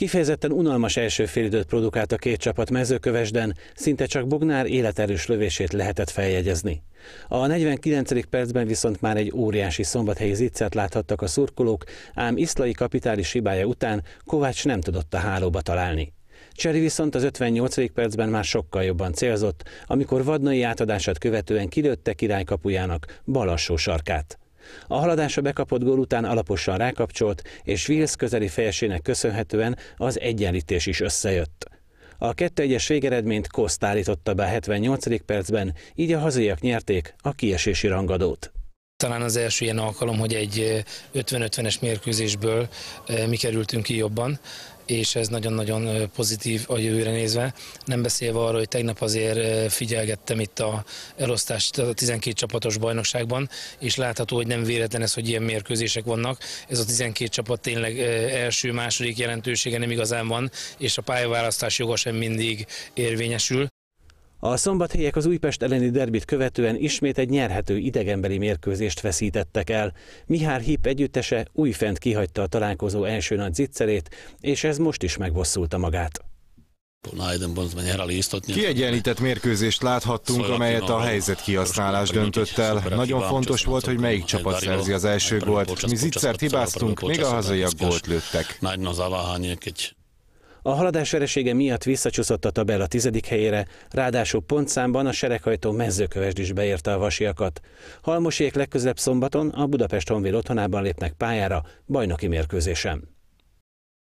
Kifejezetten unalmas első félidőt produkált a két csapat mezőkövesden, szinte csak Bognár életerős lövését lehetett feljegyezni. A 49. percben viszont már egy óriási szombathelyi ziccert láthattak a szurkolók, ám iszlai kapitális hibája után Kovács nem tudott a hálóba találni. Cseri viszont az 58. percben már sokkal jobban célzott, amikor vadnai átadását követően kilőtte királykapujának balassó sarkát. A haladása bekapott gól után alaposan rákapcsolt, és Wills közeli fejesének köszönhetően az egyenlítés is összejött. A 2-1-es végeredményt Koszt állította be 78. percben, így a hazaiak nyerték a kiesési rangadót. Talán az első ilyen alkalom, hogy egy 50-50-es mérkőzésből mi kerültünk ki jobban, és ez nagyon-nagyon pozitív a jövőre nézve. Nem beszélve arról, hogy tegnap azért figyelgettem itt a elosztást a 12 csapatos bajnokságban, és látható, hogy nem véletlen ez, hogy ilyen mérkőzések vannak. Ez a 12 csapat tényleg első, második jelentősége nem igazán van, és a pályaválasztás joga sem mindig érvényesül. A szombathelyek az Újpest elleni derbit követően ismét egy nyerhető idegenbeli mérkőzést veszítettek el. Mihár Hip együttese újfent kihagyta a találkozó első nagy zicserét, és ez most is megbosszulta magát. Kiegyenlített mérkőzést láthattunk, szóval amelyet a helyzet kihasználás döntött el. Nagyon fontos volt, hogy melyik csapat szerzi az első gólt. Mi zicsert hibáztunk, még a hazaiak gólt lőttek. A haladás veresége miatt visszacsúszott a tabella tizedik helyére, ráadásul pontszámban a sereghajtó mezőkövesd is beérte a vasiakat. Halmosiék legközelebb szombaton a Budapest Honvéd otthonában lépnek pályára bajnoki mérkőzésen.